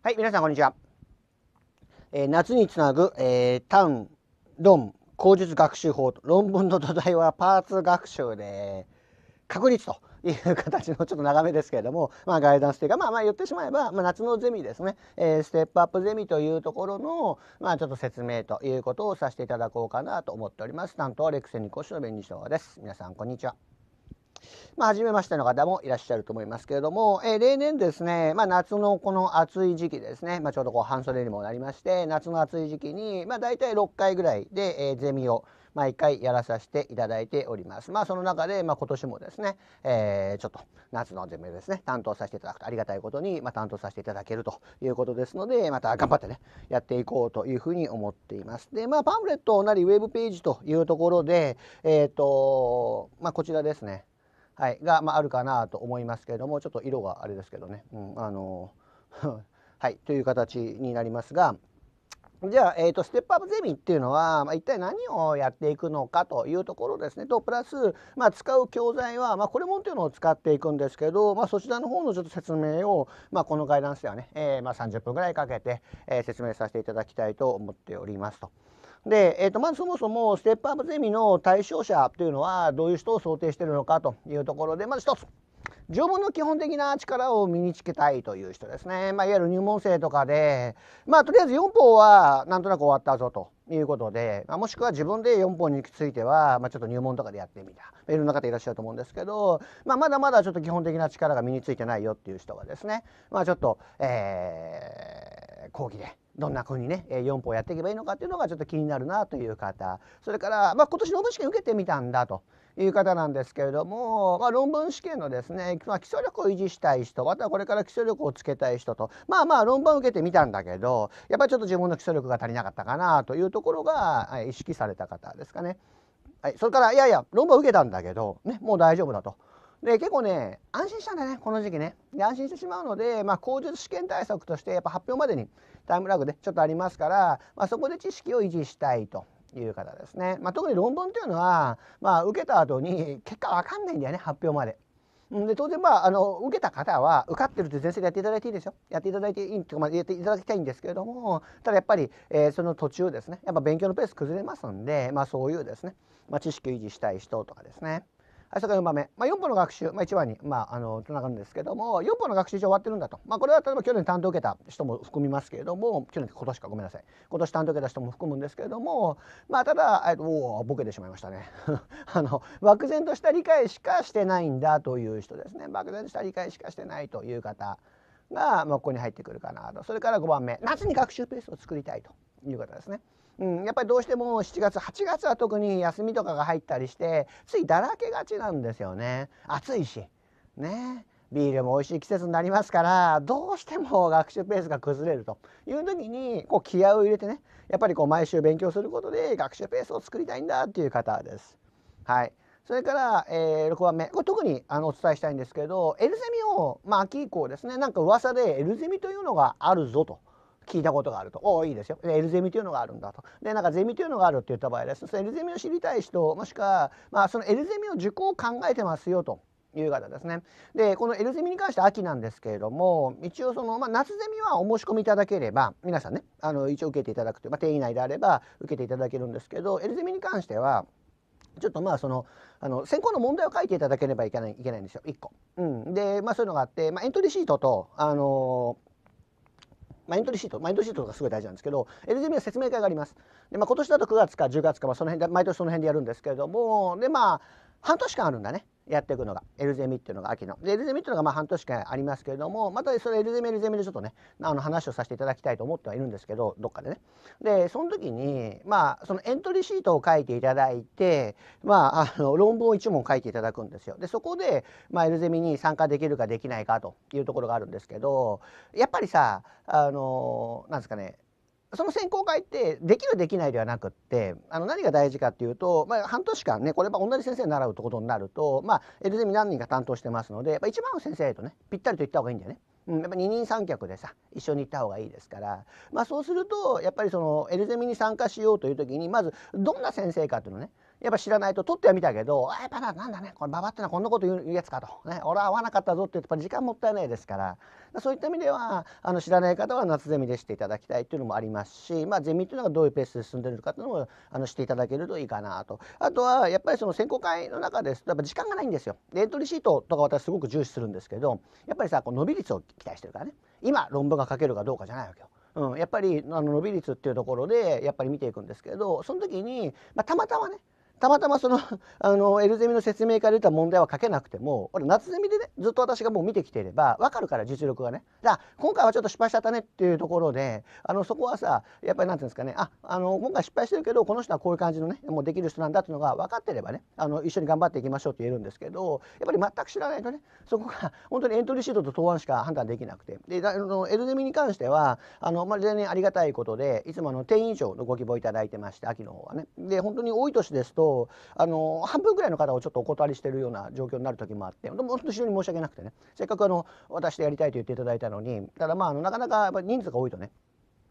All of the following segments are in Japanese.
はい、皆さんこんにちは。えー、夏につなぐ、えー、単、論、口述学習法と、論文の土台はパーツ学習で、確率という形のちょっと長めですけれども、まあ、ガイダンスというか、まあ、まあ言ってしまえば、まあ、夏のゼミですね、えー、ステップアップゼミというところの、まあ、ちょっと説明ということをさせていただこうかなと思っております。担当はレクセニコシの紅しょです。皆さん、こんにちは。まあ、初めましての方もいらっしゃると思いますけれども、えー、例年ですね、まあ、夏のこの暑い時期ですね、まあ、ちょうどこう半袖にもなりまして、夏の暑い時期に、まあ、大体6回ぐらいで、えー、ゼミを毎回やらさせていただいております。まあ、その中で、まあ、今年もですね、えー、ちょっと夏のゼミですね、担当させていただくとありがたいことに、まあ、担当させていただけるということですので、また頑張ってね、やっていこうというふうに思っています。で、まあ、パンフレットなりウェブページというところで、えっ、ー、と、まあ、こちらですね、はい、が、まあ、あるかなと思いますけれどもちょっと色があれですけどね、うん、あの はいという形になりますがじゃあ、えーと、とステップアップゼミっていうのは、まあ、一体何をやっていくのかというところですねとプラス、まあ、使う教材は、まあ、これもっていうのを使っていくんですけど、まあ、そちらの方のちょっと説明を、まあ、このガイダンスではね、えーまあ、30分ぐらいかけて、えー、説明させていただきたいと思っておりますと。で、えー、とまずそもそもステップアップゼミの対象者というのはどういう人を想定しているのかというところでまず一つ条文の基本的な力を身につけたいという人ですね、まあ、いわゆる入門生とかで、まあ、とりあえず4法はなんとなく終わったぞということで、まあ、もしくは自分で4法については、まあ、ちょっと入門とかでやってみたいろんな方いらっしゃると思うんですけど、まあ、まだまだちょっと基本的な力が身についてないよっていう人がですね、まあ、ちょっと、えー、講義でどんなふうにね4歩やっていけばいいのかっていうのがちょっと気になるなという方それから、まあ、今年論文試験受けてみたんだという方なんですけれども、まあ、論文試験のですね、まあ、基礎力を維持したい人またはこれから基礎力をつけたい人とまあまあ論文を受けてみたんだけどやっぱりちょっと自分の基礎力が足りなかったかなというところが意識された方ですかね。はい、それからいやいや論文受けたんだけど、ね、もう大丈夫だと。で結構ね安心したんだねこの時期ねで安心してしまうので、まあ、口述試験対策としてやっぱ発表までにタイムラグでちょっとありますから、まあ、そこで知識を維持したいという方ですね、まあ、特に論文っていうのは、まあ、受けた後に結果わかんないんだよね発表まで。で当然まああの受けた方は受かってるって先生やっていただいていいですよやっていただいていいとか、まあ、やっていただきたいんですけれどもただやっぱり、えー、その途中ですねやっぱ勉強のペース崩れますんで、まあ、そういうですね、まあ、知識を維持したい人とかですねはい、それら4番目、まあ、4歩の学習、まあ、1番に、まあ、あのつながるんですけども4歩の学習上終わってるんだと、まあ、これは例えば去年担当受けた人も含みますけれども去年今年かごめんなさい今年担当受けた人も含むんですけれども、まあ、ただ、えっと、おおボケてしまいましたね あの漠然とした理解しかしてないんだという人ですね漠然とした理解しかしてないという方が、まあ、ここに入ってくるかなとそれから5番目夏に学習ペースを作りたいという方ですね。うん、やっぱりどうしても7月8月は特に休みとかが入ったりしてついだらけがちなんですよね暑いしねビールも美味しい季節になりますからどうしても学習ペースが崩れるという時にこう気合を入れてねやっぱりこう毎週勉強することで学習ペースを作りたいんだっていう方です。はい、それから、えー、6番目これ特にあのお伝えしたいんですけどエルゼミを、まあ、秋以降ですねなんか噂でエルゼミというのがあるぞと聞いたことがあると。おおいいですよ。で L ゼミというのがあるんだと。でなんかゼミというのがあるって言った場合です。そ L ゼミを知りたい人もしくは、まあ、その L ゼミを受講を考えてますよと。いう方ですねでこの L ゼミに関して秋なんですけれども一応その、まあ、夏ゼミはお申し込みいただければ皆さんねあの一応受けていただくという、まあ、定員内であれば受けていただけるんですけど L ゼミに関してはちょっとまあそのあの選考の問題を書いていただければいけないいけないんですよ1個。うん、で、まあ、そういうのがあって、まあ、エントリーシートと、あのマインドリシートマインドシートがすごい大事なんですけど LGB の説明会がありますで、まあ、今年だと9月か10月か、まあ、その辺で毎年その辺でやるんですけれどもでまあ半年間あるんだねやっていくのがエルゼミっていうのが秋のでエルゼミっていうのがまあ半年間ありますけれどもまたそれエルゼミエルゼミでちょっとねあの話をさせていただきたいと思ってはいるんですけどどっかでねでその時にまあそのエントリーシートを書いていただいてまああの論文を1問書いていただくんですよでそこで、まあ、エルゼミに参加できるかできないかというところがあるんですけどやっぱりさあのなんですかねその選考会ってできるできないではなくってあの何が大事かっていうと、まあ、半年間ねこれ同じ先生に習うってことになると、まあ、L ゼミ何人か担当してますので、まあ、一番の先生とねぴったりと言った方がいいんだよね。うん、やっぱ二人三脚でさ一緒に行った方がいいですから、まあ、そうするとやっぱりそのエルゼミに参加しようという時にまずどんな先生かっていうのねやっぱ知らないと取ってはみたけど「あやっぱなんだねこれババってのはこんなこと言うやつか」と、ね「俺は合わなかったぞ」ってやっぱ時間もったいないですからそういった意味ではあの知らない方は夏ゼミでしていただきたいというのもありますし、まあ、ゼミというのがどういうペースで進んでるのかというのもあのしていただけるといいかなとあとはやっぱりその選考会の中ですとやっぱ時間がないんですよ。エントリーシートとか私すごく重視するんですけどやっぱりさこう伸び率を期待してるからね今論文が書けるかどうかじゃないわけよ。うん、やっぱりあの伸び率っていうところでやっぱり見ていくんですけどその時に、まあ、たまたまねたまたまその あの L ゼミの説明から出た問題は書けなくても俺夏ゼミでねずっと私がもう見てきていれば分かるから実力がねだ今回はちょっと失敗しちゃったねっていうところであのそこはさやっぱりんていうんですかねああの今回失敗してるけどこの人はこういう感じのねもうできる人なんだっていうのが分かってればねあの一緒に頑張っていきましょうって言えるんですけどやっぱり全く知らないとねそこが 本当にエントリーシートと答案しか判断できなくてであの L ゼミに関してはあの、まあ、全然ありがたいことでいつもあの定員以上のご希望いただいてまして秋の方はね。で本当に多い年ですとあの半分ぐらいの方をちょっとお断りしてるような状況になる時もあって本当非常に申し訳なくてねせっかくあの私でやりたいと言っていただいたのにただまああのなかなか人数が多いとね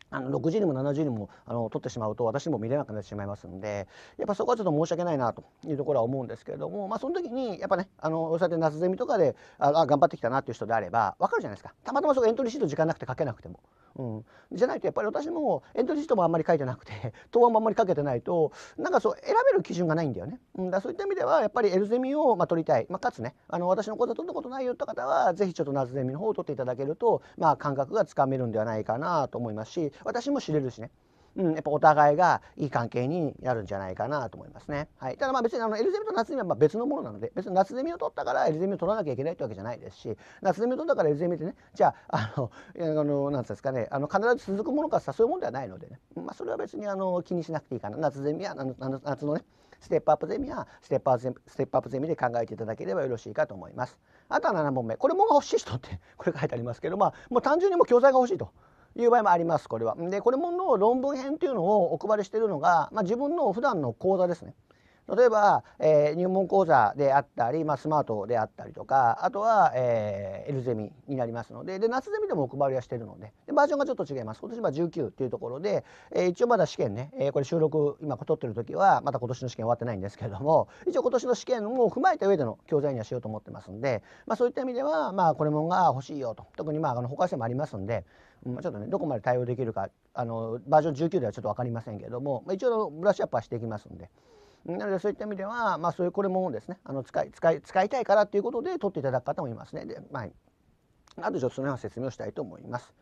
あの60人も70人もあの取ってしまうと私も見れなくなってしまいますんでやっぱそこはちょっと申し訳ないなというところは思うんですけれども、まあ、その時にやっぱねあのそうやって夏ゼミとかであ頑張ってきたなっていう人であれば分かるじゃないですかたまたまそこエントリーシート時間なくて書けなくても。うん、じゃないとやっぱり私もエントリーシートもあんまり書いてなくて 答案もあんまり書けてないとなんかそう選べる基準がないんだよね、うん、だそういった意味ではやっぱりエルゼミをまあ取りたい、まあ、かつねあの私の講座取ったことないよって方は是非ちょっと夏ゼミの方を取っていただけると、まあ、感覚がつかめるんではないかなと思いますし私も知れるしね。うん、やっぱお互いがいい関係になるんじゃないかなと思いますね。はい、ただまあ別にあのエルゼミと夏ゼミはま別のものなので別に夏ゼミを取ったからエルゼミを取らなきゃいけないってわけじゃないですし夏ゼミを取ったからエルゼミってねじゃああのあのなんですかねあの必ず続くものかさそういうものではないのでね、まあ、それは別にあの気にしなくていいかな夏ゼミはあの夏のねステップアップゼミやステップアップゼミップップゼミで考えていただければよろしいかと思います。あとは7問目これも欲しい人ってこれ書いてありますけど、まあ、もう単純にも教材が欲しいと。いう場合もありますこれは。でこれもの論文編というのをお配りしているのが、まあ、自分の普段の講座ですね。例えば、えー、入門講座であったり、まあ、スマートであったりとかあとは、えー、L ゼミになりますのでで夏ゼミでもお配りはしてるのででバージョンがちょっと違います今年は19っていうところで、えー、一応まだ試験ね、えー、これ収録今取ってる時はまだ今年の試験終わってないんですけれども 一応今年の試験も踏まえた上での教材にはしようと思ってますんで、まあ、そういった意味では、まあ、これもが欲しいよと特にまああの他生もありますんで、まあ、ちょっとねどこまで対応できるかあのバージョン19ではちょっと分かりませんけども、まあ、一応ブラッシュアップはしていきますんで。なのでそういった意味では、まあ、そういうこれもですねあの使い使い使いたいからということで取っていただく方もいますね。でまあ、あとちょっとその辺は説明をしたいと思います。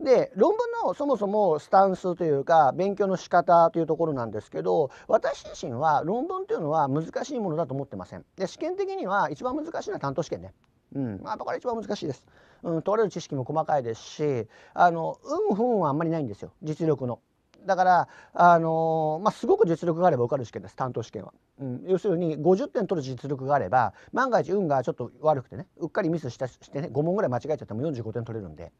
で論文のそもそもスタンスというか勉強の仕方というところなんですけど私自身は論文というのは難しいものだと思ってません。で試験的には一番難しいのは担当試験ね。うん、まあ、これ一番難しいです。うん、問われる知識も細かいですし、あのん、不運はあんまりないんですよ。実力の。だからあのー、まあ、すごく実力があれば受かる試験です担当試験は、うん、要するに50点取る実力があれば万が一運がちょっと悪くてねうっかりミスしたしてね5問ぐらい間違えちゃっても45点取れるんで。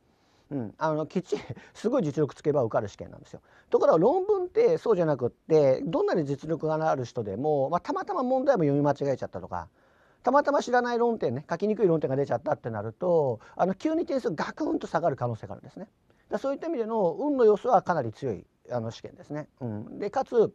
うん、あのきっちり すごい実力つけば受かる試験なんですよ。ところが論文ってそうじゃなくってどんなに実力がある人でも、まあ、たまたま問題も読み間違えちゃったとかたまたま知らない論点ね書きにくい論点が出ちゃったってなるとあの急に点数ガクンと下がる可能性があるんですね。だそういった意味での運の要素はかなり強いあの試験ですね。うん、でかつ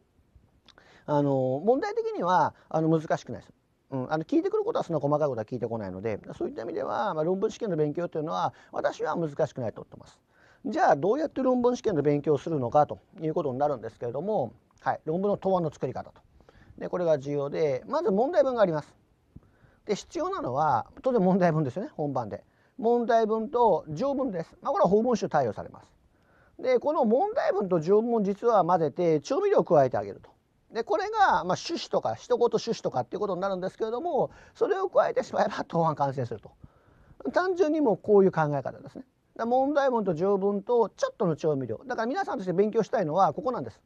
あの問題的にはあの難しくないです。うん、あの聞いてくることはそんな細かいことは聞いてこないのでそういった意味では、まあ、論文試験の勉強というのは私は難しくないと思ってます。じゃあどうやって論文試験の勉強をするのかということになるんですけれども、はい、論文の答案の作り方とでこれが重要でまず問題文があります。で必要なのは当然問題文ですよね本番で。問題文と条文です。まあ、これは法文集対応されます。でこの問題文と条文を実は混ぜて調味料を加えてあげると。でこれがまあ趣旨とか一言趣旨とかっていうことになるんですけれどもそれを加えてしまえば答案完成すると。単純にもこういう考え方ですね。だ問題文と条文とちょっとの調味料だから皆さんとして勉強したいのはここなんです。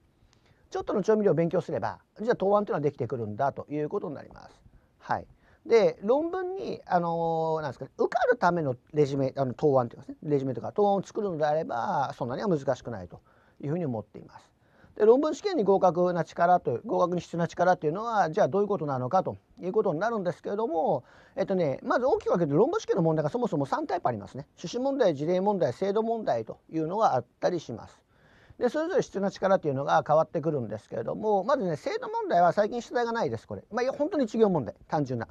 ちょっとの調味料を勉強すればじゃあ答案というのはできてくるんだということになります。はい、で論文にあのなんですか受かるためのレジュメあの答案というかですねレジュメとか答案を作るのであればそんなには難しくないというふうに思っています。で論文試験に合格な力という合格に必要な力というのはじゃあどういうことなのかということになるんですけれども、えっとね、まず大きく分けて論文試験の問題がそもそも3タイプありますね種子問題事例問題制度問題というのがあったりします。でそれぞれ必要な力というのが変わってくるんですけれどもまずね制度問題は最近出題がないですこれ、まあ、いや本当に一行問題単純な。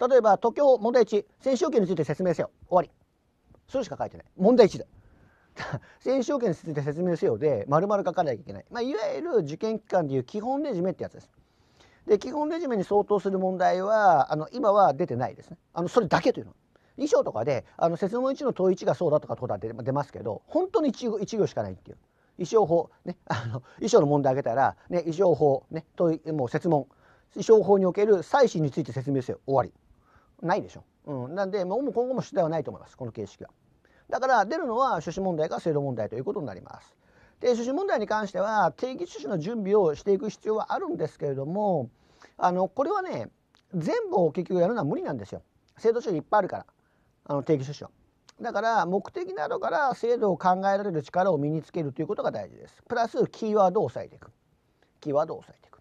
例えば徒競問題1選手要件について説明せよ終わりそれしか書いてない問題1で手進要件について説明せよで丸々書かなきゃいけない、まあ、いわゆる受験期間でいう基本レジュメってやつですで基本レジュメに相当する問題はあの今は出てないですねあのそれだけというの衣装とかであの説問1の問1がそうだとかとか出ますけど本当に 1, 1行しかないっていう衣装法ねあの衣装の問題あげたら、ね、衣装法ね問もう説問衣装法における祭祀について説明せよ終わりないでしょ。うん、なんで、もう今後も出題はないと思います、この形式は。だから出るのは趣旨問題か制度問題ということになります。で、趣旨問題に関しては定義趣旨の準備をしていく必要はあるんですけれども、あのこれはね、全部を結局やるのは無理なんですよ。制度主義いっぱいあるから、あの定義趣旨は。だから目的などから制度を考えられる力を身につけるということが大事です。プラスキーワードを押さえていく。キーワードを抑えていく。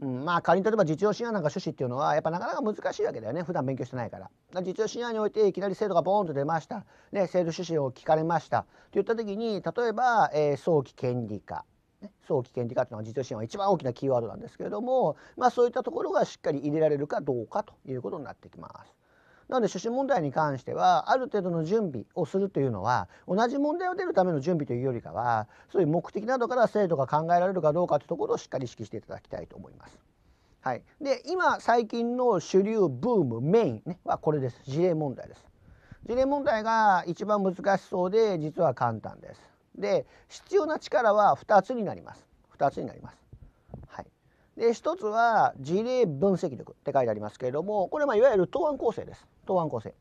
うん、まあ仮に例えば実用信案なんか趣旨っていうのはやっぱなかなか難しいわけだよね普段勉強してないから。実用信案においていきなり制度がボーンと出ました、ね、制度趣旨を聞かれましたといった時に例えば、えー、早期権利化ね、早期権利化っていうのは実用支案は一番大きなキーワードなんですけれども、まあ、そういったところがしっかり入れられるかどうかということになってきます。なので出身問題に関してはある程度の準備をするというのは同じ問題を出るための準備というよりかはそういう目的などから制度が考えられるかどうかというところをしっかり意識していただきたいと思います。はい、で今最近の主流ブームメイン、ね、はこれです事例問題です。事例問題が一番難しそうで実は簡単です。で必要な力は2つになります。2つになります。はい、で1つは事例分析力って書いてありますけれどもこれまあいわゆる答案構成です。答案構成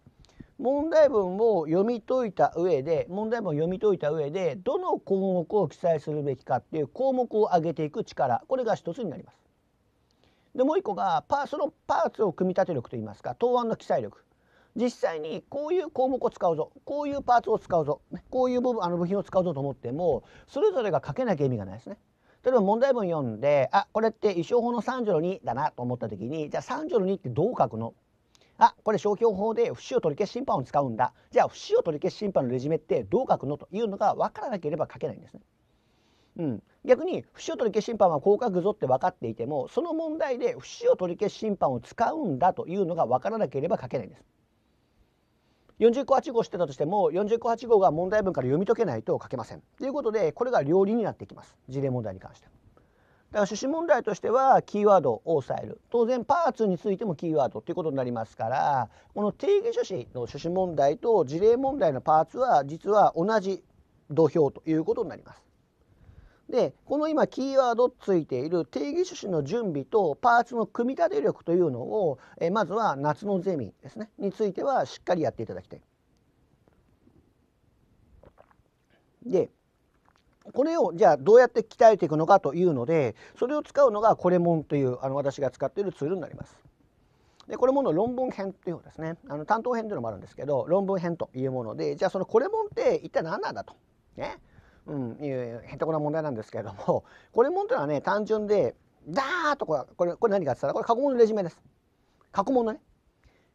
問題文を読み解いた上で問題文を読み解いた上でどの項目を記載するべきかっていう項目を上げていく力これが一つになります。でもう一個がパーそのパーツを組み立て力といいますか答案の記載力実際にこういう項目を使うぞこういうパーツを使うぞこういう部分あの部品を使うぞと思ってもそれぞれが書けなきゃ意味がないですね。例えば問題文読んであこれって衣装法の3条の2だなと思った時にじゃあ3条の2ってどう書くのあこれ消去法で不使用取り消し審判を使うんだじゃあ不使用取り消し審判のレジュメってどう書くのというのが分からなければ書けないんですね。うん、逆に不使用取り消し審判はこう書くぞって分かっていてもその問題で不使用取り消し審判を使うんだというのが分からなければ書けないんです。40個8号してたとしても40個8号が問題文から読み解けないと書けません。ということでこれが料理になってきます事例問題に関しては。だから趣旨問題としてはキーワードを抑える当然パーツについてもキーワードということになりますからこの定義趣旨の趣旨問題と事例問題のパーツは実は同じ土俵ということになります。でこの今キーワードついている定義趣旨の準備とパーツの組み立て力というのをえまずは夏のゼミですねについてはしっかりやっていただきたい。でこれをじゃあどうやって鍛えていくのかというのでそれを使うのがコレモンというあの私が使っているツールになります。でこれもの論文編っていうのですねあの担当編というのもあるんですけど論文編というものでじゃあそのコレモンって一体何なんだと。ねうん、へんてこな問題なんですけれども コレモンというのはね単純でダーッとこれこれこれ何かって言ったらこれ過去問のレジュメです。過去問のね。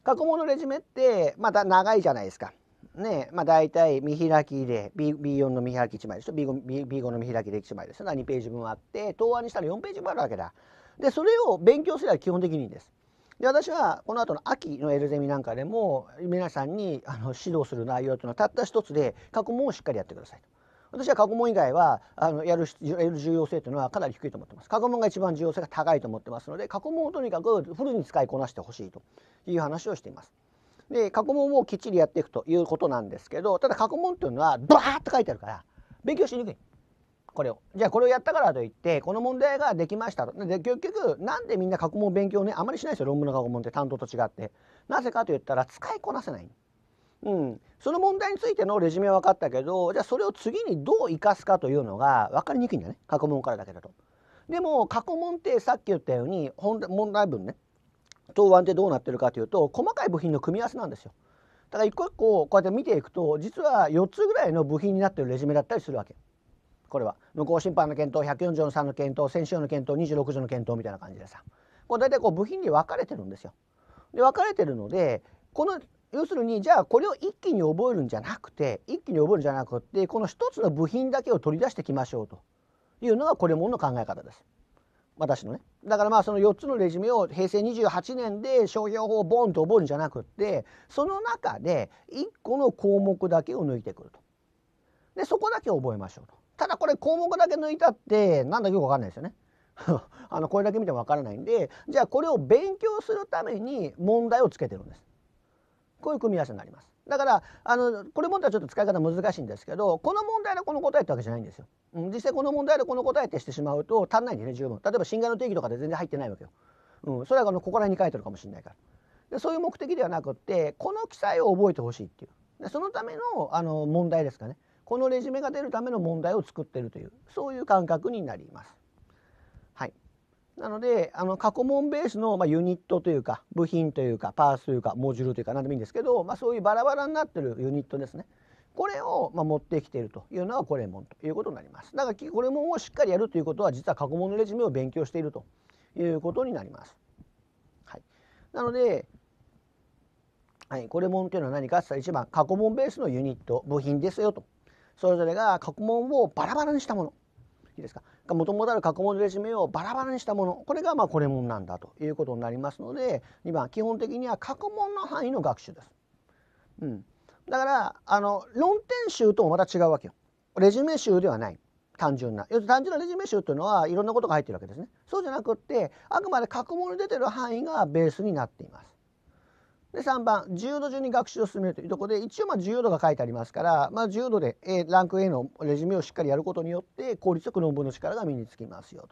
過去問のレジュメってまた長いじゃないですか。ねまあ、大体見開きで B B4 の見開き1枚でしょ B5, B 5の見開きで1枚でしょ2ページ分あって答案にしたら4ページ分あるわけだ。でそれを勉強すれば基本的にいいんです。で私はこの後の秋のエルゼミなんかでも皆さんにあの指導する内容というのはたった一つで過去問をしっかりやってください私は過去問以外はあのやるやる重要性というのはかなり低いと思ってます過去問が一番重要性が高いと思ってますので過去問をとにかくフルに使いこなしてほしいという話をしていますで過去問もきっちりやっていくということなんですけどただ過去問っていうのはドーッと書いてあるから勉強しにくいこれをじゃあこれをやったからといってこの問題ができましたとで結局なんでみんな過去問勉強ねあまりしないですよ論文の過去問って担当と違ってなぜかといったら使いこなせない、うん、その問題についてのレジュメは分かったけどじゃあそれを次にどう生かすかというのが分かりにくいんだね過去問からだけだと。でも過去問ってさっき言ったように本問題文ね答案ってどうなってるかというと細かい部品の組み合わせなんですよだから一個一個こうやって見ていくと実は4つぐらいの部品になってるレジュメだったりするわけこれは無効審判の検討140の3の検討先週の検討26条の検討みたいな感じでさこう大体こう部品に分かれてるんですよで分かれてるのでこの要するにじゃあこれを一気に覚えるんじゃなくて一気に覚えるんじゃなくてこの一つの部品だけを取り出してきましょうというのがこれもの考え方です。私のねだからまあその4つのレジュメを平成28年で商標法をボンと覚えるんじゃなくってその中で1個の項目だけを抜いてくると。でそこだけ覚えましょうと。ただこれ項目だけ抜いたってなんだかよく分かんないですよね。あのこれだけ見ても分からないんでじゃあこれを勉強するために問題をつけてるんです。こういう組み合わせになります。だからあのこれ問題はちょっと使い方難しいんですけどこの問題のこの答えってわけじゃないんですよ。うん、実際この問題でこの答えってしてしまうと足んないんでね十分例えば侵害の定義とかで全然入ってないわけよ。うん、それはこのここら辺に書いてるかもしれないから。でそういう目的ではなくってこの記載を覚えてほしいっていうでそのためのあの問題ですかねこのレジュメが出るための問題を作ってるというそういう感覚になります。なのであの過去問ベースの、まあ、ユニットというか部品というかパースというかモジュールというか何でもいいんですけど、まあ、そういうバラバラになってるユニットですねこれを、まあ、持ってきているというのがこれもということになりますだからこれもをしっかりやるということは実は過去問のレジュメを勉強しているということになります、はい、なので、はい、これもというのは何かっ一ったら番過去問ベースのユニット部品ですよとそれぞれが過去問をバラバラにしたものいいですかもともとある過去問レジュメをバラバラにしたものこれがまあこれもんなんだということになりますので2番基本的には過去問の範囲の学習です。うん、だからあの論点集ともまた違うわけよ。レジュメ集ではない単純な要するに単純なレジュメ集というのはいろんなことが入ってるわけですね。そうじゃなくってあくまで過去問に出てる範囲がベースになっています。で3番自由度順に学習を進めるというところで一応まあ自由度が書いてありますから、まあ、自由度で A ランク A のレジュメをしっかりやることによって効率よく論文の力が身につきますよ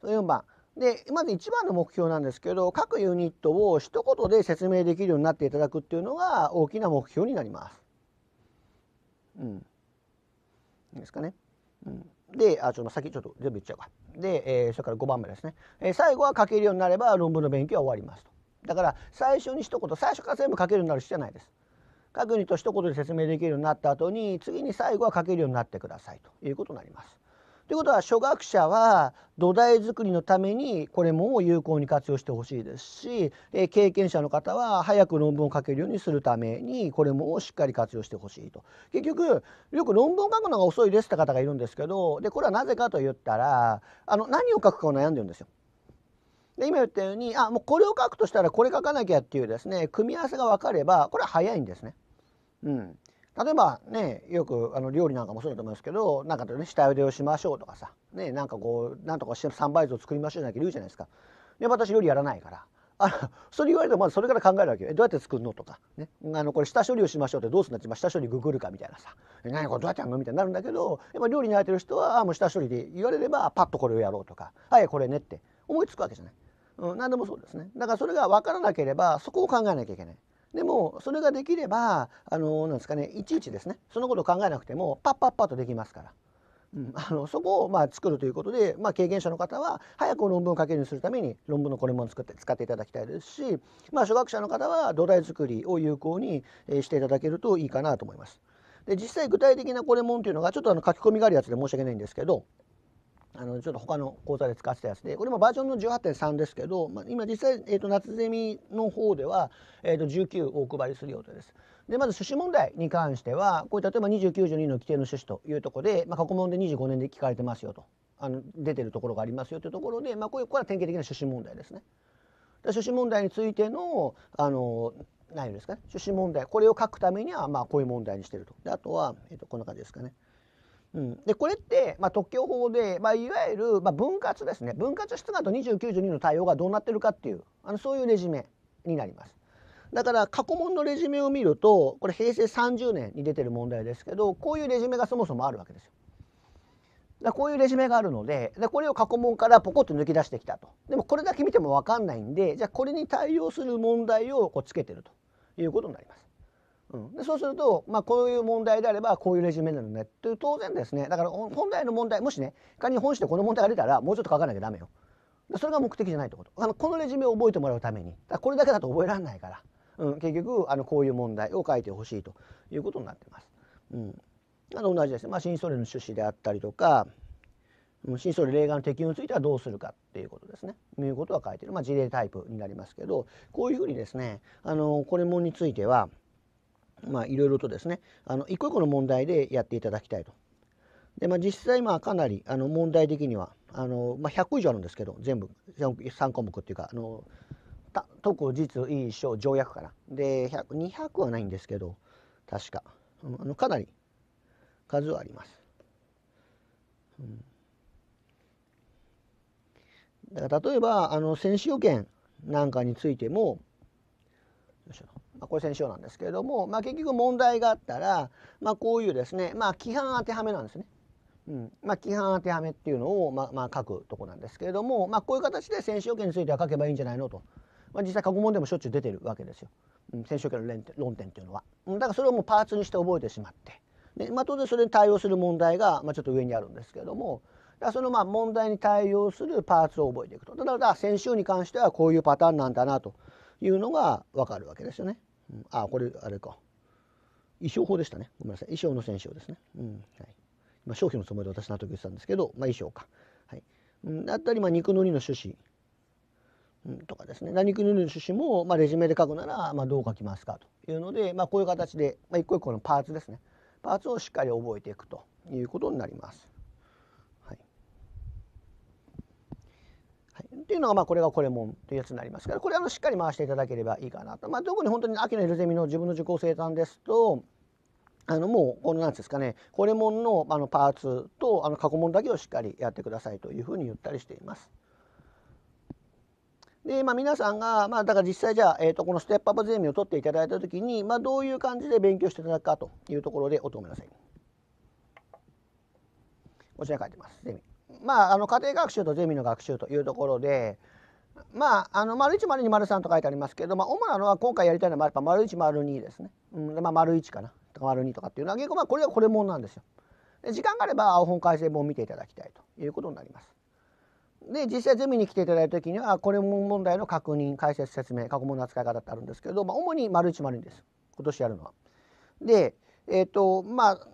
と。4番でまず一番の目標なんですけど各ユニットを一言で説明できるようになっていただくっていうのが大きな目標になります。うん、ですかね。うん、であちょっと先ちょっと全部言っちゃうか。で、えー、それから5番目ですね、えー、最後は書けるようになれば論文の勉強は終わりますと。だから最初に一言最初から全部書けるようになる必要ないです。各国と一言で説明できるようになった後に次に最後は書けるようになってくださいということになります。ということは初学者は土台作りのためにこれも有効に活用してほしいですし経験者の方は早く論文を書けるようにするためにこれもしっかり活用してほしいと結局よく論文を書くのが遅いですって方がいるんですけどでこれはなぜかと言ったらあの何を書くかを悩んでるんですよ。で今言ったようにあもうこれを書くとしたらこれ書かなきゃっていうですね組み合わせが分かればこれは早いんですね。うん、例えばねよくあの料理なんかもそうだと思いますけどなんかね下茹でをしましょうとかさねなんかこうなんとかし3倍図を作りましょうなんて言うじゃないですか。で私料理やらないからあそれ言われてもまずそれから考えるわけよ。えどうやって作るのとか、ね、あのこれ下処理をしましょうってどうするんだって、まあ、下処理ググるかみたいなさ何これどうやってやるのみたいになるんだけどやっ料理に慣れてる人はあもう下処理で言われればパッとこれをやろうとかはいこれねって思いつくわけじゃない。うん、何でもそうですねだからそれが分からなければそこを考えなきゃいけないでもそれができればあのなんですかねいちいちですねそのことを考えなくてもパッパッパッとできますから、うん、あのそこをまあ作るということで、まあ、経験者の方は早く論文を書けるようにするために論文のこれも作って使っていただきたいですし、まあ、初学者の方は土台作りを有効にしていただけるといいかなと思います。で実際具体的なこれもんっていうのがちょっとあの書き込みがあるやつで申し訳ないんですけどあのちょっと他の講座で使ってたやつでこれもバージョンの18.3ですけど、まあ、今実際、えー、と夏ゼミの方では、えー、と19をお配りする予定です。でまず趣旨問題に関してはこれ例えば29条2の規定の趣旨というところで、まあ、過去問で25年で聞かれてますよとあの出てるところがありますよというところで、まあ、これこれは典型的な趣旨問題ですね。で趣旨問題についてのあの内容ですかね趣旨問題これを書くためには、まあ、こういう問題にしてるとであとは、えー、とこんな感じですかね。うん、でこれって、まあ、特許法で、まあ、いわゆる、まあ、分割ですね分割出願と29条2の対応がどうなってるかっていうあのそういうレジュメになります。だから過去問のレジュメを見るとこれ平成30年に出てる問題ですけどこういうレジュメがそもそもあるわけですよ。だこういうレジュメがあるのででこれを過去問からポコッと抜き出してきたとでもこれだけ見ても分かんないんでじゃあこれに対応する問題をこうつけてるということになります。うん、でそうすると、まあ、こういう問題であればこういうレジュメになるねという当然ですねだから本来の問題もしね仮に本誌でこの問題が出たらもうちょっと書かなきゃダメよそれが目的じゃないってことあのこのレジュメを覚えてもらうためにだこれだけだと覚えられないから、うん、結局あのこういう問題を書いてほしいということになってます。うん、あの同じですね、まあ、新総理の趣旨であったりとか新総理例外の適用についてはどうするかっていうことですね。いうことは書いてる、まあ、事例タイプになりますけどこういうふうにですねあのこれもについてはまあいろいろとですねあの一個一個の問題でやっていただきたいと。でまあ、実際まあかなりあの問題的にはあの、まあ、100個以上あるんですけど全部3項目っていうかあの特実意書条約かなで200はないんですけど確かあのかなり数はあります。うん、だから例えばあの戦死予見、なんかについてもまあ、これ選手なんですけれども、まあ、結局問題があったら、まあ、こういうですね、まあ、規範当てはめなんですね。うんまあ、規範当てはめっていうのを、まあまあ、書くとこなんですけれども、まあ、こういう形で選手要件については書けばいいんじゃないのと、まあ、実際過去問でもしょっちゅう出てるわけですよ、うん、選手要件の論点っていうのは。だからそれをもうパーツにして覚えてしまってで、まあ、当然それに対応する問題が、まあ、ちょっと上にあるんですけれども。そのまあ問題に対応するパーツを覚えていくと。だから先週に関してはこういうパターンなんだなというのが分かるわけですよね。うん、あ、これ、あれか。衣装法でしたね。ごめんなさい。衣装の選手ですね。うん。はい。まあ、商品のつもりで私の時言ってたんですけど、まあ、衣装か。はい。うん、だったり、まあ、肉のりの種子。うん、とかですね。肉のりの種子も、まあ、レジュメで書くなら、まあ、どう書きますかというので、まあ、こういう形で、まあ、一個一個のパーツですね。パーツをしっかり覚えていくということになります。っていうのが、まあ、これがこれもんというやつになりますからこれの、しっかり回していただければいいかなと、まあ、特に本当に秋のエルゼミの自分の受講生さんですとあのもうこのなんですかねこれもんのあのパーツとあの過去問だけをしっかりやってくださいというふうに言ったりしています。で、まあ、皆さんが、まあ、だから実際じゃあ、えー、とこのステップアップゼミを取っていただいた時に、まあ、どういう感じで勉強していただくかというところでお止めなさい。こちら書いてます。ゼミまあ、あの家庭学習とゼミの学習というところで、まあ、あの丸1丸2丸3と書いてありますけど、まあ、主なのは今回やりたいのはやっぱ丸1丸2ですね、うんでまあ、丸1かなとか丸2とかっていうのは結構まあこれはこれもんなんですよで時間があれば青本改正本を見ていただきたいということになりますで実際ゼミに来ていただいた時にはこれも問題の確認解説説明過去問の扱い方ってあるんですけど、まあ、主に丸1丸2です今年やるのは。でえっ、ー、とまあ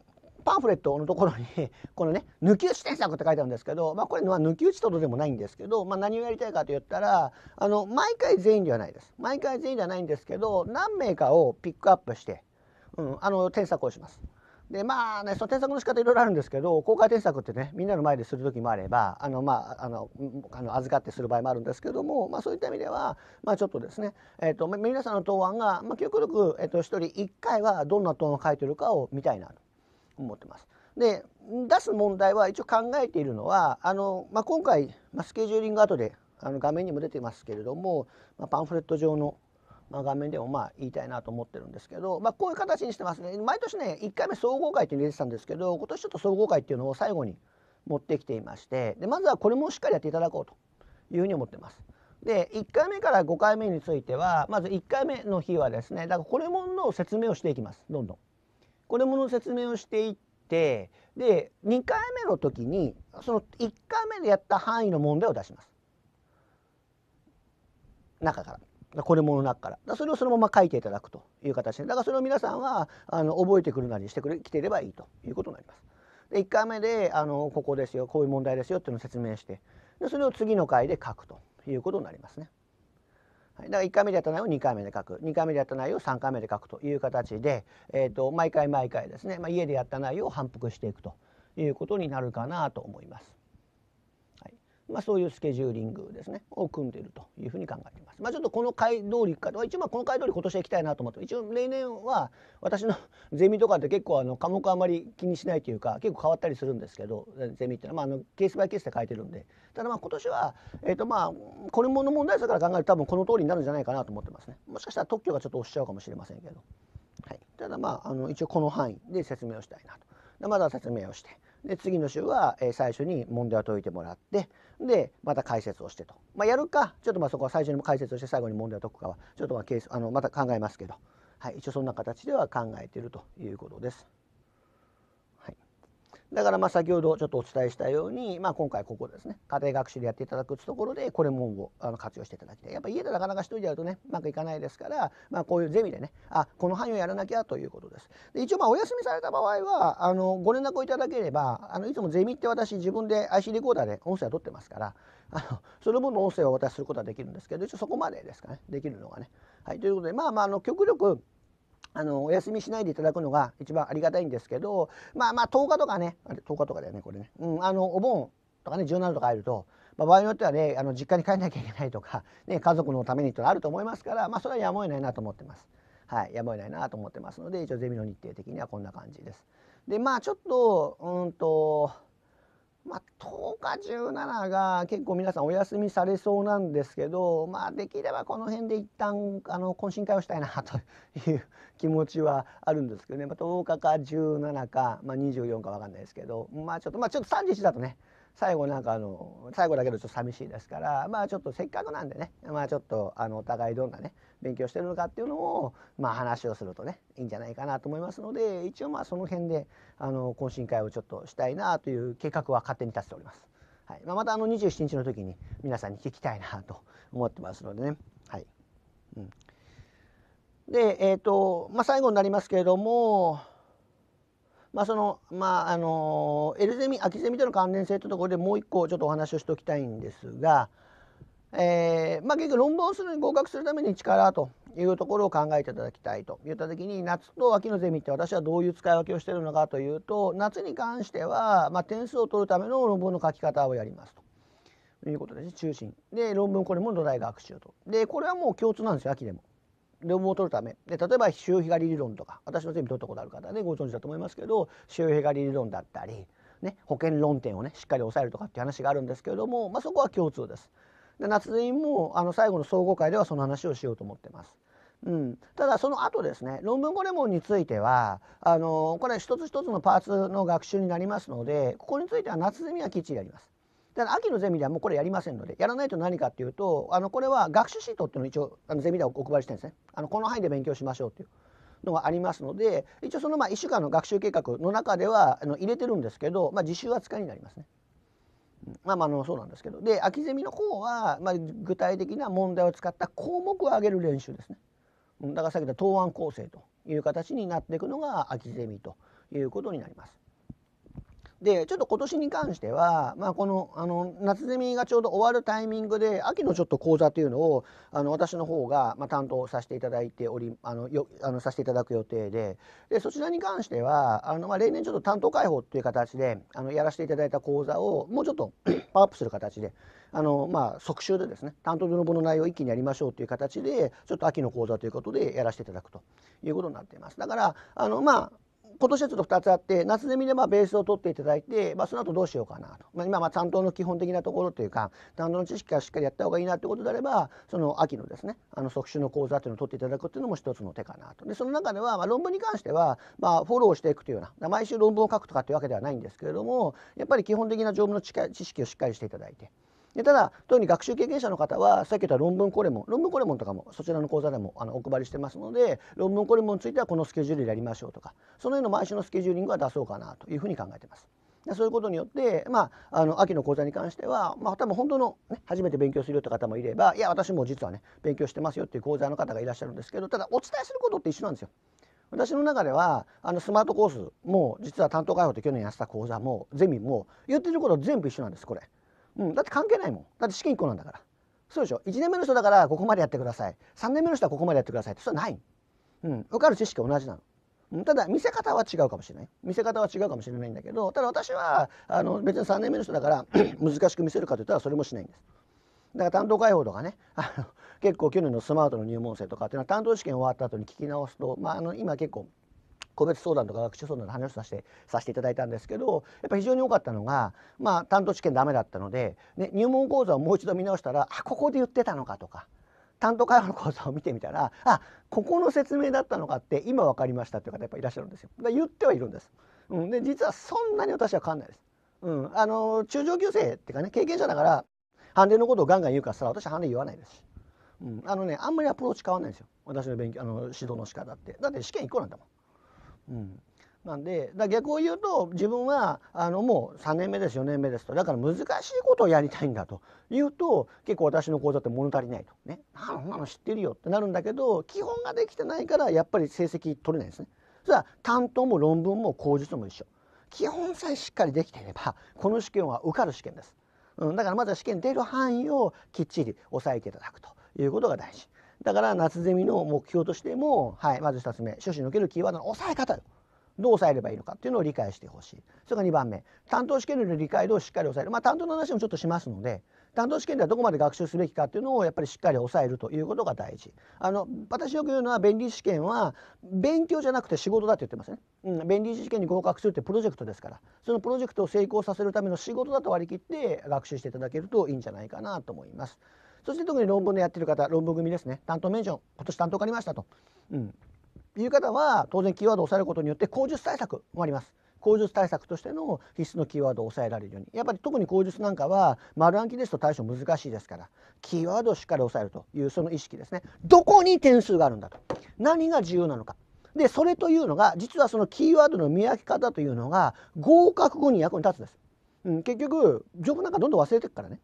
パンフレットのところに このね抜き打ち添削」って書いてあるんですけど、まあ、これは抜き打ちとでもないんですけど、まあ、何をやりたいかと言ったらあの毎回全員ではないです毎回全員ではないんですけど何名かをピックアップして、うん、あの添削をします。でまあねその添削の仕方いろいろあるんですけど公開添削ってねみんなの前でする時もあればあのまああのあの預かってする場合もあるんですけども、まあ、そういった意味では、まあ、ちょっとですね、えーと、皆さんの答案が、まあ、極力、えーと、と1人1回はどんな答案を書いてるかを見たいなと。思ってます。で出す問題は一応考えているのはあの、まあ、今回、まあ、スケジューリング後であの画面にも出てますけれども、まあ、パンフレット上の、まあ、画面でもまあ言いたいなと思ってるんですけど、まあ、こういう形にしてますね毎年ね1回目総合会って入れてたんですけど今年ちょっと総合会っていうのを最後に持ってきていましてでまずはこれもしっかりやっていただこうというふうに思ってます。で1回目から5回目についてはまず1回目の日はですねだからこれもの説明をしていきますどんどん。これもの説明をしていってで2回目の時にその1回目でやった範囲の問題を出します。中から。これもの中から。それをそのまま書いていただくという形で。だからそれを皆さんはあの覚えてくるなりしてくれきていればいいということになります。で1回目であのここですよこういう問題ですよっていうのを説明してでそれを次の回で書くということになりますね。だから1回目でやった内容を2回目で書く2回目でやった内容を3回目で書くという形で、えーと毎回毎回ですね、まあ、家でやった内容を反復していくということになるかなと思います。まあ、そういうスケジューリングですねを組んでいるというふうに考えています。まあ、ちょっとこの回通りか一応この回通り今年は行きたいなと思って一応例年は私の ゼミとかって結構あの科目あまり気にしないというか結構変わったりするんですけどゼミっていうのは、まあ、あのケースバイケースで書いてるんでただまあ今年は、えー、とまあこれもの問題さから考えると多分この通りになるんじゃないかなと思ってますね。もしかしたら特許がちょっと押しちゃうかもしれませんけど、はい、ただまああの一応この範囲で説明をしたいなと。まだ説明をしてで次の週は、え最初に問題を解いてもらってでまた解説をしてと、まあ、やるかちょっとまあそこは最初に解説をして最後に問題を解くかはちょっとまあケースあのまた考えますけど、はい、一応そんな形では考えているということです。だからまあ先ほどちょっとお伝えしたように、まあ、今回ここですね家庭学習でやっていただくところでこれもあの活用していただきたいやっぱ家でなかなか一人でやるとねうまくいかないですから、まあ、こういうゼミでねあこの範囲をやらなきゃということですで一応まあお休みされた場合はあのご連絡をいただければあのいつもゼミって私自分で IC レコーダーで音声を取ってますからあのそれもの音声をお渡しすることはできるんですけど一応そこまでですかねできるのがね。はい、ということでまあまああの極力あのお休みしないでいただくのが一番ありがたいんですけどまあまあ10日とかねあれ10日とかだよねこれね、うん、あのお盆とかね17とか入ると、まあ、場合によってはねあの実家に帰んなきゃいけないとか、ね、家族のためにとあると思いますから、まあ、それはやむを得ないなと思ってます。はい、やむを得ないなと思ってますので一応ゼミの日程的にはこんな感じです。でまあちょっとうんとか17が結構皆さんお休みされそうなんですけど、まあ、できればこの辺で一旦あの懇親会をしたいなという気持ちはあるんですけどね、まあ、10日か17か、まあ、24か分かんないですけど、まあ、ちょっと、まあ、ちょっと31だとね最後なんかあの最後だけどちょっと寂しいですからまあちょっとせっかくなんでねまあちょっとあのお互いどんなね勉強してるのかっていうのをまあ話をするとねいいんじゃないかなと思いますので一応まあその辺であの懇親会をちょっとしたいなという計画は勝手に立てております。はいまあ、またあの27日の時に皆さんに聞きたいなと思ってますのでね。はいうん、で、えーとまあ、最後になりますけれどもまあ、その、まあ、あの、ルゼミ、秋ゼミとの関連性というところでもう一個ちょっとお話をしておきたいんですが、えー、まあ、結局論文をするに合格するために力というところを考えていただきたいと言った時に夏と秋のゼミって私はどういう使い分けをしてるのかというと夏に関しては、まあ、点数を取るための論文の書き方をやりますということです中心で論文これも土台学習とでこれはもう共通なんですよ秋でも。両方を取るためで例えば潮干狩り理論とか私の全部取ったことある方ねご存知だと思いますけど潮干狩り理論だったり、ね、保険論点をねしっかり抑えるとかっていう話があるんですけれども、まあ、そこは共通です。で夏院もあの最後の総合会ではその話をしようと思ってます。うん、ただその後ですね論文語レモンについてはあのこれ一つ一つのパーツの学習になりますのでここについては夏ゼミはきっちりやります。ただ秋のゼミではもうこれやりませんのでやらないと何かっていうとあのこれは学習シートっていうのを一応あのゼミではお配りしてるんですねあのこの範囲で勉強しましょうっていうのがありますので一応そのまあ1週間の学習計画の中ではあの入れてるんですけど、まあ、自習扱いになりますね。まあまあのそうなんですけどで秋ゼミの方は、まあ、具体的な問題を使った項目を挙げる練習ですね。だからさっき言った答案構成という形になっていくのが秋ゼミということになります。でちょっと今年に関しては、まあ、このあの夏ゼミがちょうど終わるタイミングで秋のちょっと講座というのをあの私の方が、まあ、担当させていただいておりあのよあのさせていただく予定ででそちらに関してはあの、まあ、例年ちょっと担当開放という形であのやらせていただいた講座をもうちょっと パワーアップする形であの、まあ、即習でですね担当泥棒の内容を一気にやりましょうという形でちょっと秋の講座ということでやらせていただくということになっています。だからあの、まあ今年はちょっと2つあって夏ゼミでまあベースを取っていただいて、まあ、その後どうしようかなと、まあ、今まあ担当の基本的なところというか担当の知識はしっかりやった方がいいなということであればその秋のですねあの即種の講座というのを取っていただくというのも一つの手かなとでその中ではまあ論文に関してはまあフォローしていくというような毎週論文を書くとかというわけではないんですけれどもやっぱり基本的な条文の知識をしっかりしていただいて。でただ特に学習経験者の方はさっき言った論文コレモン論文コレモンとかもそちらの講座でもあのお配りしてますので論文コレモンについてはこのスケジュールでやりましょうとかそのような毎週のスケジューリングは出そうかなというふうに考えてます。そういうことによって、まあ、あの秋の講座に関しては、まあ、多分本当の、ね、初めて勉強するよって方もいればいや私も実はね勉強してますよっていう講座の方がいらっしゃるんですけどただお伝えすることって一緒なんですよ。私の中ではあのスマートコースも実は担当開放って去年やってた講座もゼミも言ってること全部一緒なんですこれ。うん、だって関係ないもんだって資金1個なんだからそうでしょ1年目の人だからここまでやってください3年目の人はここまでやってくださいってそれはない、うん、受かる知識は同じなのただ見せ方は違うかもしれない見せ方は違うかもしれないんだけどただ私はあの別に3年目の人だから 難しく見せるかといったらそれもしないんですだから担当解放とかねあの結構去年のスマートの入門生とかっていうのは担当試験終わった後に聞き直すと、まあ、あの今結構個別相談とか学習相談の話をさせてさせていただいたんですけどやっぱ非常に多かったのが、まあ、担当試験ダメだったので、ね、入門講座をもう一度見直したらあここで言ってたのかとか。担当会話の講座を見てみたらあここの説明だったのかって今分かりましたっていう方やっぱいらっしゃるんですよ。言ってはいるんです。うん、で実はそんなに私は変わんないです。うん、あの中上級生っていうかね経験者だからハンデのことをガンガン言うからさ私はハンデ言わないですし、うん、あのねあんまりアプローチ変わんないんですよ私の勉強あの指導の仕方ってだって試験1個なんだもん。うんなんでだ逆を言うと自分はあのもう3年目です4年目ですとだから難しいことをやりたいんだと言うと結構私の講座って物足りないとねあんなの知ってるよってなるんだけど基本ができてないからやっぱり成績取れないですね。それは担当も論文も口述も一緒基本さえしっかりできていればこの試験は受かる試験です。うん、だからまずは試験出る範囲をきっちり押さえていただくということが大事。だから夏ゼミの目標としても、はい、まず1つ目初心におけるキーワードの抑え方どう抑えればいいのかっていうのを理解してほしいそれから2番目担当試験の理解度をしっかり抑える、まあ、担当の話もちょっとしますので担当試験ではどこまで学習すべきかっていうのをやっぱりしっかり抑えるということが大事あの私よく言うのは便利試験は勉強じゃなくて仕事だって言ってますね、うん、便利試験に合格するってプロジェクトですからそのプロジェクトを成功させるための仕事だと割り切って学習していただけるといいんじゃないかなと思います。そして特に論文でやってる方論文組ですね担当メンション今年担当借りましたと、うん、いう方は当然キーワードを抑えることによって口述対策もあります。口述対策としての必須のキーワードを抑えられるようにやっぱり特に口述なんかは丸暗記ですと対処難しいですからキーワードをしっかり抑えるというその意識ですねどこに点数があるんだと何が重要なのかでそれというのが実はそのキーワードの見分け方というのが合格後に役に立つんです、うん、結局情報なんかどんどん忘れていくからね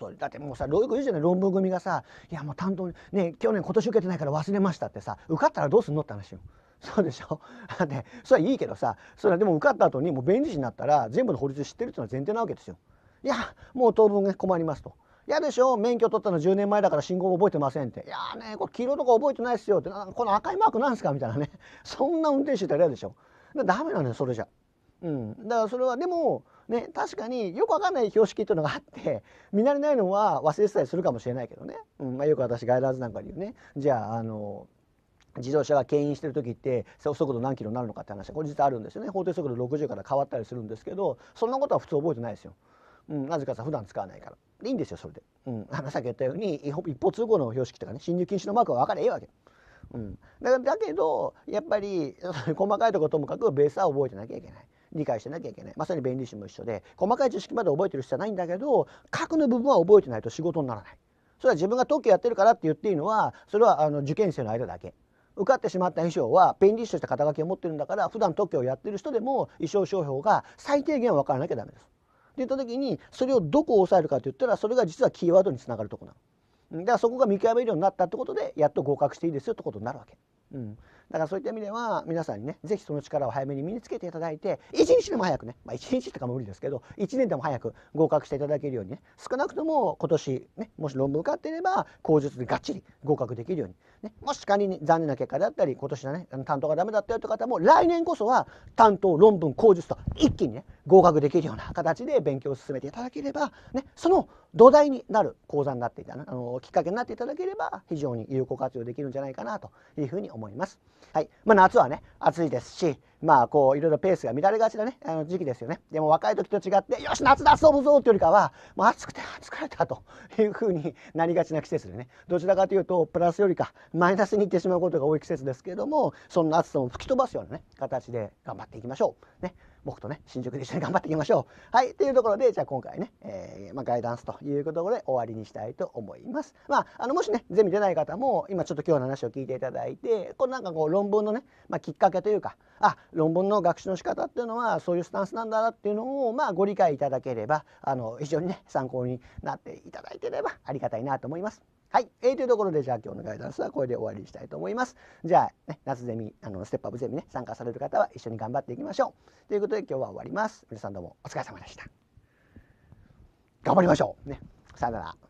それだってもうさ教育ゃない論文組がさ「いやもう担当ね去年今年受けてないから忘れました」ってさ受かったらどうすんのって話よ。そうでしょ だってそれはいいけどさそれはでも受かった後にもう弁理士になったら全部の法律知ってるっていうのは前提なわけですよ。いやもう当分が困りますと。いやでしょ免許取ったの10年前だから信号覚えてませんって「いやーねこれ黄色とか覚えてないっすよ」って「この赤いマークなんすか?」みたいなねそんな運転手って嫌でしょだダメなのよそれじゃ。うん、だからそれはでもね、確かによくわかんない標識というのがあって見慣れないのは忘れてたりするかもしれないけどね、うんまあ、よく私ガイダーズなんかで言うねじゃああの自動車が牽引してる時って速度何キロになるのかって話はこれ実はあるんですよね法定速度60から変わったりするんですけどそんなことは普通覚えてないですよ。うん、なぜかさ普段使わないからでいいんですよそれで、うん、あのさっき言ったように一方通行の標識とかね進入禁止のマークは分かりゃいいわけうん、だだけどやっぱり細かいところともかくベースは覚えてなきゃいけない理解してなきゃいけないまさに弁理士も一緒で細かい知識まで覚えてる必要はないんだけど核の部分は覚えてないと仕事にならないそれは自分が特許やってるからって言っていいのはそれはあの受験生の間だけ受かってしまった衣装は弁理士として肩書きを持ってるんだから普段特許をやってる人でも衣装商標が最低限は分からなきゃダメです。って言った時にそれをどこを抑えるかっていったらそれが実はキーワードにつながるとこなの。だからそこが見極めるようになったってことでやっと合格していいですよってことになるわけ。うん、だからそういった意味では皆さんにね是非その力を早めに身につけていただいて一日でも早くね、まあ、日とかも無理ですけど一年でも早く合格していただけるようにね少なくとも今年ねもし論文受かっていれば口述でがっちり合格できるように、ね、もし仮に残念な結果だったり今年のね担当がダメだったよって方も来年こそは担当論文口述と一気にね合格できるような形で勉強を進めていただければ、ね、その土台になる講座になっていたあのきっかけになっていただければ非常に有効活用できるんじゃないかなというふうに思います。はいまあ、夏はね暑いですしまあこういろいろペースが乱れがちなねあの時期ですよね。でも若い時と違ってよし夏だ遊ぶぞというよりかはもう暑くて疲れたというふうになりがちな季節でねどちらかというとプラスよりかマイナスにいってしまうことが多い季節ですけれどもそんな暑さを吹き飛ばすようなね形で頑張っていきましょう。ね、僕とね、新宿で一緒に頑張っていきましょう。はい、というところで、じゃあ今回ね、えー、まあ、ガイダンスということで終わりにしたいと思います。まあ、あの、もしね、ゼミ出ない方も、今ちょっと今日の話を聞いていただいて、このなんかこう論文のね、まあ、きっかけというか、あ、論文の学習の仕方っていうのは、そういうスタンスなんだなっていうのを、まあ、ご理解いただければ、あの、非常にね、参考になっていただいてればありがたいなと思います。はい、えー、というところでじゃあ今日のガイダンスはこれで終わりにしたいと思います。じゃあ、ね、夏ゼミあのステップアップゼミね参加される方は一緒に頑張っていきましょう。ということで今日は終わります。皆さんどうもお疲れ様でした。頑張りましょうね。さよなら。